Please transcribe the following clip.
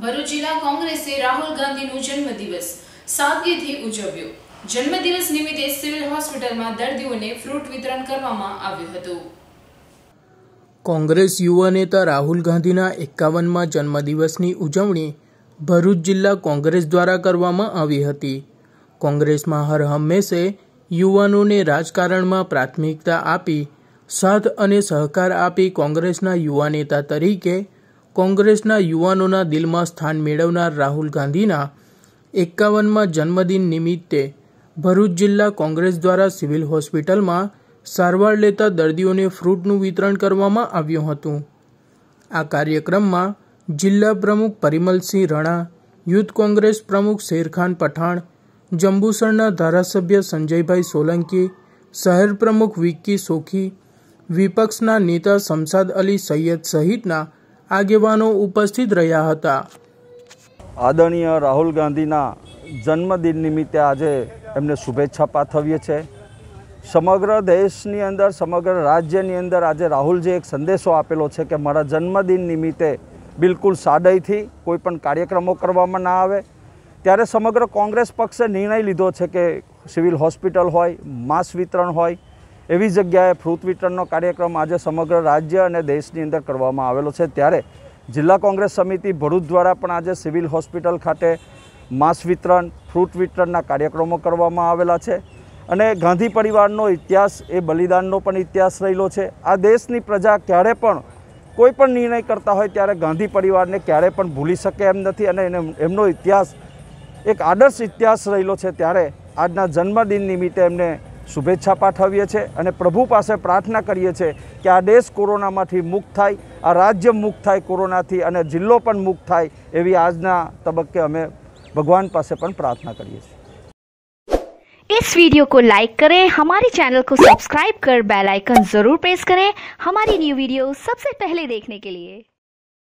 ભરૂચ જિલ્લા કોંગ્રેસે રાહુલ ગાંધીનો જન્મદિવસ સાદગીથી ઉજવ્યો જન્મદિવસ નિમિત્તે સિવિલ હોસ્પિટલમાં દર્દીઓને ફ્રૂટ વિતરણ કરવામાં આવ્યું હતું કોંગ્રેસ યુવા નેતા રાહુલ ગાંધીના એકાવનમાં જન્મદિવસની ઉજવણી ભરૂચ જિલ્લા કોંગ્રેસ દ્વારા કરવામાં આવી હતી કોંગ્રેસમાં હર હંમેશે યુવાનોને રાજકારણમાં પ્રાથમિકતા આપી સાથ અને સહકાર આપી કોંગ્રેસના યુવા નેતા તરીકે કોંગ્રેસના યુવાનોના દિલમાં સ્થાન મેળવનાર રાહુલ ગાંધીના એકાવનમાં જન્મદિન નિમિત્તે ભરૂચ જિલ્લા કોંગ્રેસ દ્વારા સિવિલ હોસ્પિટલમાં સારવાર લેતા દર્દીઓને ફ્રૂટનું વિતરણ કરવામાં આવ્યું હતું આ કાર્યક્રમમાં જિલ્લા પ્રમુખ પરિમલસિંહ રણા યુથ કોંગ્રેસ પ્રમુખ શેરખાન પઠાણ જંબુસરના ધારાસભ્ય સંજયભાઈ સોલંકી શહેર પ્રમુખ વિક્કી સોખી વિપક્ષના નેતા શમસાદ અલી સૈયદ સહિતના આગેવાનો ઉપસ્થિત રહ્યા હતા આદરણીય રાહુલ ગાંધીના જન્મદિન નિમિત્તે આજે એમને શુભેચ્છા પાઠવીએ છે સમગ્ર દેશની અંદર સમગ્ર રાજ્યની અંદર આજે રાહુલજી એક સંદેશો આપેલો છે કે મારા જન્મદિન નિમિત્તે બિલકુલ સાડાઈથી કોઈ પણ કાર્યક્રમો કરવામાં ના આવે ત્યારે સમગ્ર કોંગ્રેસ પક્ષે નિર્ણય લીધો છે કે સિવિલ હોસ્પિટલ હોય માસ વિતરણ હોય એવી જગ્યાએ ફ્રૂટ વિતરણનો કાર્યક્રમ આજે સમગ્ર રાજ્ય અને દેશની અંદર કરવામાં આવેલો છે ત્યારે જિલ્લા કોંગ્રેસ સમિતિ ભરૂચ દ્વારા પણ આજે સિવિલ હોસ્પિટલ ખાતે માંસ વિતરણ ફ્રૂટ વિતરણના કાર્યક્રમો કરવામાં આવેલા છે અને ગાંધી પરિવારનો ઇતિહાસ એ બલિદાનનો પણ ઇતિહાસ રહેલો છે આ દેશની પ્રજા ક્યારે પણ કોઈ પણ નિર્ણય કરતા હોય ત્યારે ગાંધી પરિવારને ક્યારે પણ ભૂલી શકે એમ નથી અને એને એમનો ઇતિહાસ એક આદર્શ ઇતિહાસ રહેલો છે ત્યારે આજના જન્મદિન નિમિત્તે એમને शुभ इच्छा पाठविए छे અને પ્રભુ પાસે પ્રાર્થના કરીએ છે કે આ દેશ કોરોનામાંથી મુક્ત થાય આ રાજ્ય મુક્ત થાય કોરોનાથી અને જિલ્લો પણ મુક્ત થાય એવી આજના તબક્કે અમે ભગવાન પાસે પણ પ્રાર્થના કરીએ છીએ اس ویڈیو کو لائک کریں ہمارے চ্যানেল کو سبسکرائب کر বেল आइकन जरूर प्रेस करें हमारी न्यू वीडियो सबसे पहले देखने के लिए